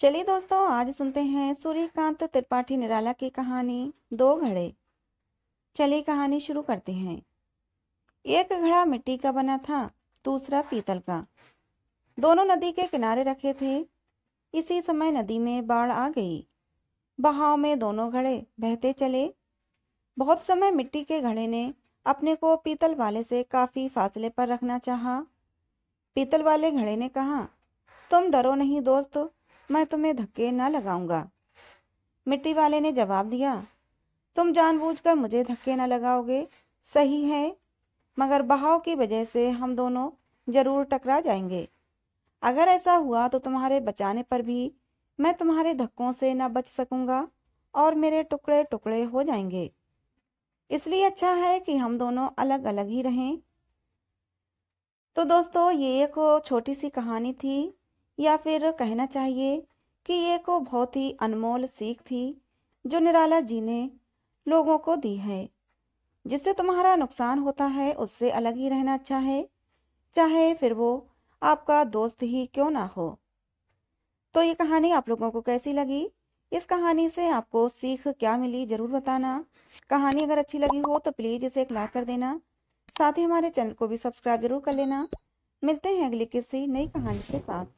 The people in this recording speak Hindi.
चलिए दोस्तों आज सुनते हैं सूर्यकांत त्रिपाठी निराला की कहानी दो घड़े चलिए कहानी शुरू करते हैं एक घड़ा मिट्टी का बना था दूसरा पीतल का दोनों नदी के किनारे रखे थे इसी समय नदी में बाढ़ आ गई बहाव में दोनों घड़े बहते चले बहुत समय मिट्टी के घड़े ने अपने को पीतल वाले से काफी फासले पर रखना चाहा पीतल वाले घड़े ने कहा तुम डरो नहीं दोस्त मैं तुम्हें धक्के न लगाऊंगा मिट्टी वाले ने जवाब दिया तुम जानबूझकर मुझे धक्के न लगाओगे सही है मगर बहाव की वजह से हम दोनों जरूर टकरा जाएंगे अगर ऐसा हुआ तो तुम्हारे बचाने पर भी मैं तुम्हारे धक्कों से ना बच सकूंगा और मेरे टुकड़े टुकड़े हो जाएंगे इसलिए अच्छा है कि हम दोनों अलग अलग ही रहें तो दोस्तों ये एक छोटी सी कहानी थी या फिर कहना चाहिए कि ये को बहुत ही अनमोल सीख थी जो निराला जी ने लोगों को दी है जिससे तुम्हारा नुकसान होता है उससे अलग ही रहना अच्छा है चाहे फिर वो आपका दोस्त ही क्यों ना हो तो ये कहानी आप लोगों को कैसी लगी इस कहानी से आपको सीख क्या मिली जरूर बताना कहानी अगर अच्छी लगी हो तो प्लीज इसे एक लाइक कर देना साथ ही हमारे चैनल को भी सब्सक्राइब जरूर कर लेना मिलते हैं अगली किसी नई कहानी के साथ